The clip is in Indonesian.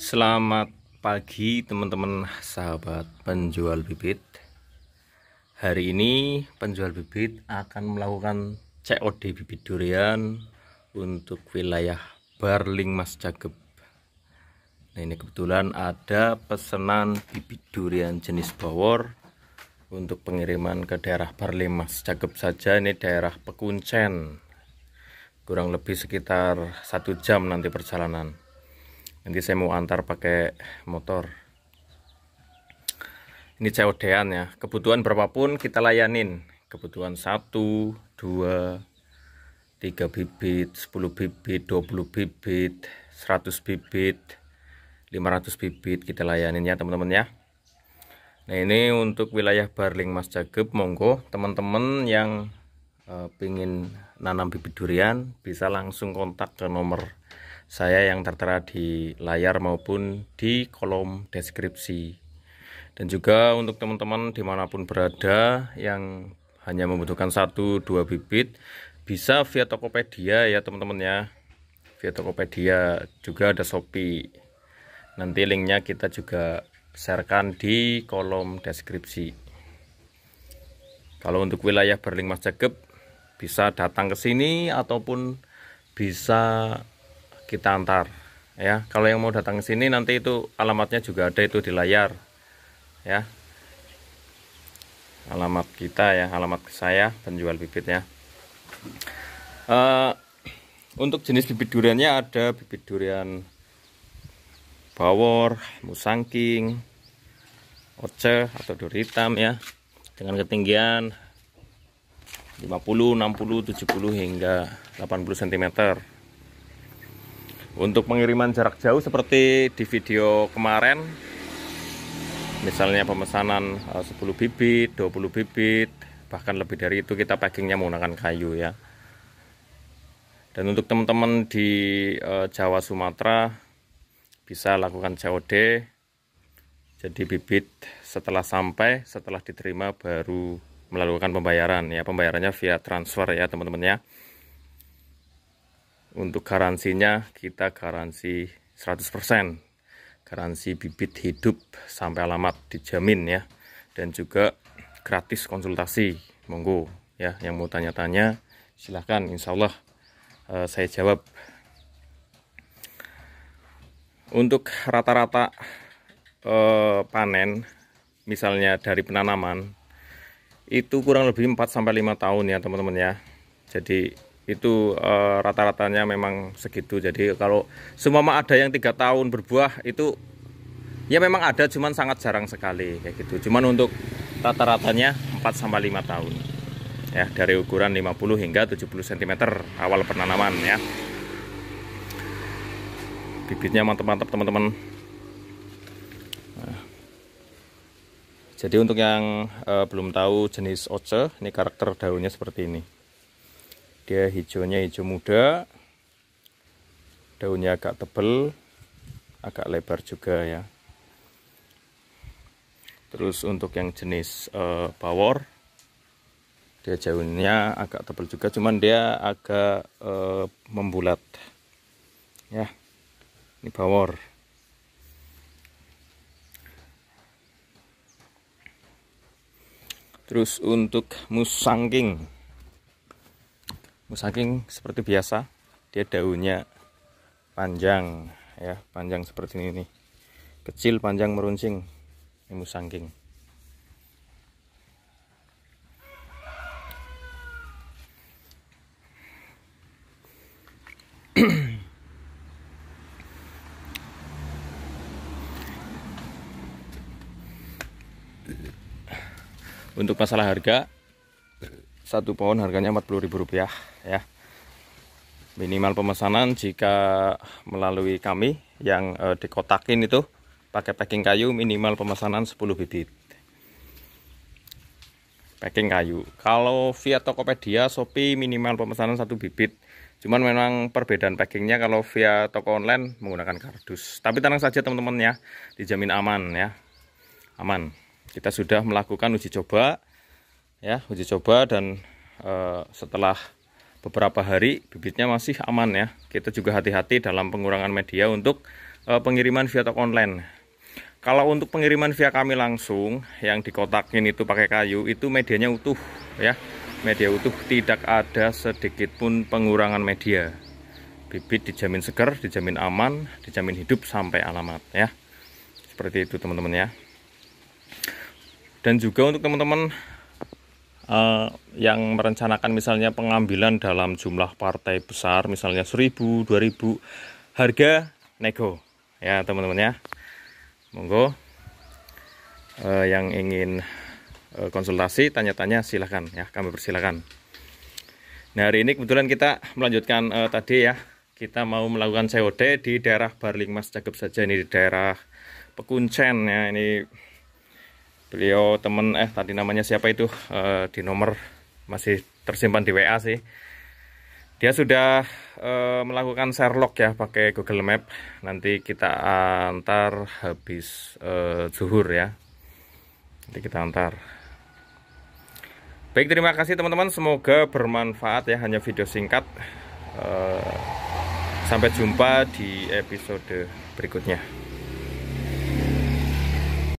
Selamat pagi teman-teman sahabat penjual bibit Hari ini penjual bibit akan melakukan COD bibit durian Untuk wilayah Barling Mas Jageb Nah ini kebetulan ada pesanan bibit durian jenis bawor Untuk pengiriman ke daerah Barling Mas Jageb saja ini daerah Pekuncen Kurang lebih sekitar satu jam nanti perjalanan nanti saya mau antar pakai motor ini COD-an ya kebutuhan berapapun kita layanin kebutuhan 1, 2, 3 bibit, 10 bibit, 20 bibit, 100 bibit, 500 bibit kita layanin ya teman-teman ya Nah ini untuk wilayah Barling Mas Jageb monggo teman-teman yang uh, pingin nanam bibit durian bisa langsung kontak ke nomor saya yang tertera di layar maupun di kolom deskripsi. Dan juga untuk teman-teman dimanapun berada yang hanya membutuhkan satu dua bibit bisa via Tokopedia ya teman-teman ya via Tokopedia juga ada Shopee nanti linknya kita juga sharekan di kolom deskripsi kalau untuk wilayah Berling Mas bisa datang ke sini ataupun bisa kita antar ya kalau yang mau datang ke sini nanti itu alamatnya juga ada itu di layar ya alamat kita ya alamat saya penjual bibitnya uh, eh, untuk jenis bibit duriannya ada bibit durian bawor musangking oce atau duri hitam ya dengan ketinggian 50, 60, 70 hingga 80 cm untuk pengiriman jarak jauh seperti di video kemarin misalnya pemesanan 10 eh, bibit 20 bibit bahkan lebih dari itu kita packingnya menggunakan kayu ya dan untuk teman-teman di eh, Jawa Sumatera bisa lakukan COD jadi bibit setelah sampai setelah diterima baru melakukan pembayaran ya pembayarannya via transfer ya teman-teman ya untuk garansinya kita garansi 100%. Garansi bibit hidup sampai alamat dijamin ya. Dan juga gratis konsultasi. Monggo ya yang mau tanya-tanya silahkan insya Allah eh, saya jawab untuk rata-rata uh, panen misalnya dari penanaman itu kurang lebih 4-5 tahun ya teman-teman ya jadi itu uh, rata-ratanya memang segitu jadi kalau semua ada yang tiga tahun berbuah itu ya memang ada cuman sangat jarang sekali kayak gitu cuman untuk rata-ratanya 4 sampai 5 tahun ya dari ukuran 50 hingga 70 cm awal penanaman ya bibitnya mantap-mantap teman-teman nah. jadi untuk yang uh, belum tahu jenis oce ini karakter daunnya seperti ini dia hijaunya hijau muda daunnya agak tebal agak lebar juga ya terus untuk yang jenis uh, eh, power dia daunnya agak tebal juga cuman dia agak uh, membulat ya ini power. terus untuk musangking musangking seperti biasa dia daunnya panjang ya panjang seperti ini nih. kecil panjang meruncing ini musangking untuk masalah harga satu pohon harganya empat rp rupiah ya. Minimal pemesanan jika melalui kami yang e, dikotakin itu pakai packing kayu minimal pemesanan 10 bibit. Packing kayu. Kalau via Tokopedia, Shopee minimal pemesanan satu bibit. Cuman memang perbedaan packingnya kalau via toko online menggunakan kardus. Tapi tenang saja teman-teman ya, dijamin aman ya. Aman. Kita sudah melakukan uji coba ya uji coba dan e, setelah beberapa hari bibitnya masih aman ya kita juga hati-hati dalam pengurangan media untuk e, pengiriman via toko online kalau untuk pengiriman via kami langsung yang dikotakin itu pakai kayu itu medianya utuh ya media utuh tidak ada sedikit pun pengurangan media bibit dijamin segar dijamin aman dijamin hidup sampai alamat ya seperti itu teman-teman ya dan juga untuk teman-teman Eh, yang merencanakan misalnya pengambilan dalam jumlah partai besar misalnya 1000, 2000 harga nego ya teman-teman ya monggo uh, yang ingin uh, konsultasi tanya-tanya silahkan ya kami persilahkan nah hari ini kebetulan kita melanjutkan uh, tadi ya kita mau melakukan COD di daerah Barlingmas Cakep saja ini di daerah Pekuncen ya ini beliau temen eh tadi namanya siapa itu uh, di nomor masih tersimpan di WA sih dia sudah uh, melakukan share log ya pakai Google Map nanti kita antar habis uh, zuhur ya nanti kita antar baik terima kasih teman-teman semoga bermanfaat ya hanya video singkat sampai jumpa di episode berikutnya